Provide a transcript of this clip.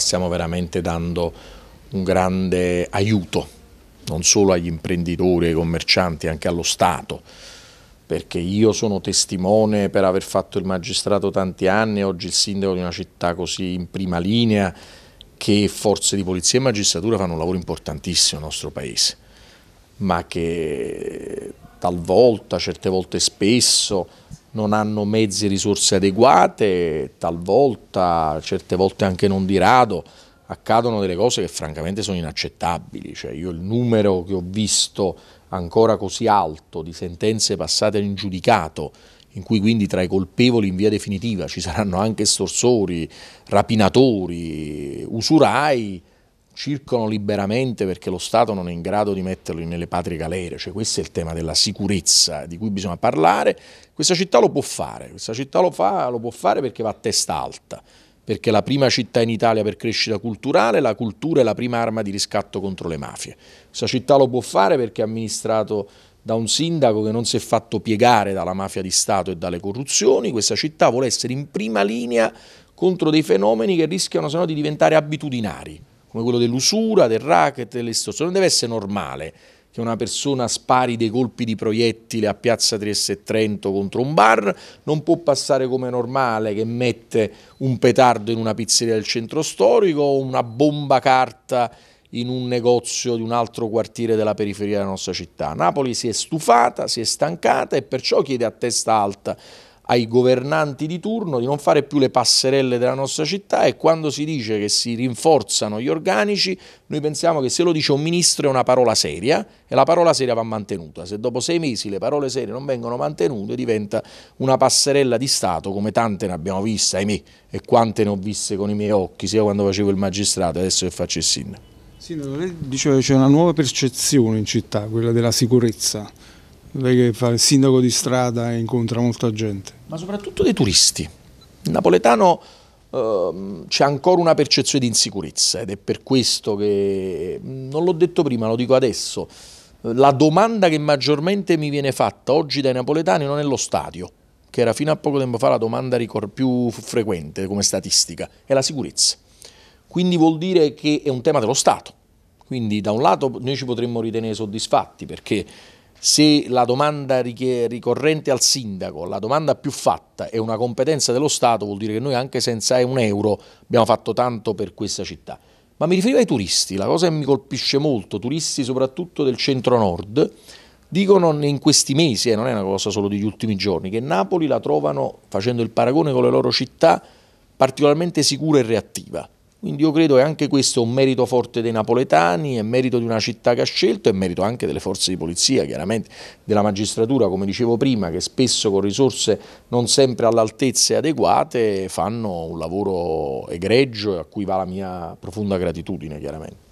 Stiamo veramente dando un grande aiuto non solo agli imprenditori, ai commercianti, anche allo Stato, perché io sono testimone per aver fatto il magistrato tanti anni, oggi il sindaco di una città così in prima linea, che forze di polizia e magistratura fanno un lavoro importantissimo nel nostro Paese, ma che talvolta, certe volte spesso, non hanno mezzi e risorse adeguate, talvolta, certe volte anche non di rado, accadono delle cose che francamente sono inaccettabili. Cioè io il numero che ho visto ancora così alto di sentenze passate in giudicato, in cui quindi tra i colpevoli in via definitiva ci saranno anche estorsori, rapinatori, usurai, circolano liberamente perché lo Stato non è in grado di metterli nelle patrie galere, cioè questo è il tema della sicurezza di cui bisogna parlare, questa città lo può fare, questa città lo, fa, lo può fare perché va a testa alta, perché è la prima città in Italia per crescita culturale, la cultura è la prima arma di riscatto contro le mafie, questa città lo può fare perché è amministrato da un sindaco che non si è fatto piegare dalla mafia di Stato e dalle corruzioni, questa città vuole essere in prima linea contro dei fenomeni che rischiano se no di diventare abitudinari, come quello dell'usura, del racket, dell'estorsione. Non deve essere normale che una persona spari dei colpi di proiettile a Piazza 3 e Trento contro un bar, non può passare come normale che mette un petardo in una pizzeria del centro storico o una bomba carta in un negozio di un altro quartiere della periferia della nostra città. Napoli si è stufata, si è stancata e perciò chiede a testa alta ai governanti di turno di non fare più le passerelle della nostra città e quando si dice che si rinforzano gli organici, noi pensiamo che se lo dice un ministro è una parola seria e la parola seria va mantenuta. Se dopo sei mesi le parole serie non vengono mantenute diventa una passerella di Stato come tante ne abbiamo viste, ahimè, e quante ne ho viste con i miei occhi, sia quando facevo il magistrato, adesso che faccio il sindaco. Sindaco, lei diceva che c'è una nuova percezione in città, quella della sicurezza. Lei che fa il sindaco di strada e incontra molta gente ma soprattutto dei turisti. Il napoletano eh, c'è ancora una percezione di insicurezza ed è per questo che, non l'ho detto prima, lo dico adesso, eh, la domanda che maggiormente mi viene fatta oggi dai napoletani non è lo stadio, che era fino a poco tempo fa la domanda più frequente come statistica, è la sicurezza. Quindi vuol dire che è un tema dello Stato. Quindi da un lato noi ci potremmo ritenere soddisfatti perché se la domanda ricorrente al sindaco, la domanda più fatta è una competenza dello Stato, vuol dire che noi anche senza un euro abbiamo fatto tanto per questa città. Ma mi riferivo ai turisti, la cosa che mi colpisce molto, turisti soprattutto del centro-nord, dicono in questi mesi, e eh, non è una cosa solo degli ultimi giorni, che Napoli la trovano, facendo il paragone con le loro città, particolarmente sicura e reattiva. Quindi io credo che anche questo è un merito forte dei napoletani, è merito di una città che ha scelto, è merito anche delle forze di polizia, chiaramente della magistratura, come dicevo prima, che spesso con risorse non sempre all'altezza e adeguate fanno un lavoro egregio a cui va la mia profonda gratitudine, chiaramente.